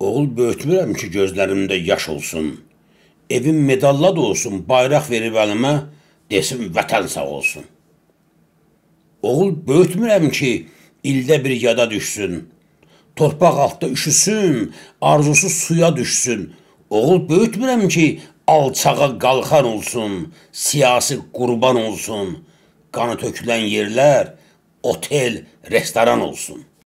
Oğul böyütmürəm ki, gözlərimdə yaş olsun. Evim medalla da olsun, bayraq verib əlimə, desin vətən sağ olsun. Oğul böyütmürəm ki, ildə bir yada düşsün. Torpaq altda üşüsün, arzusu suya düşsün. Oğul böyütmürəm ki, alçağa qalxan olsun, siyasi qurban olsun. Qanı tökülən yerlər otel, restoran olsun.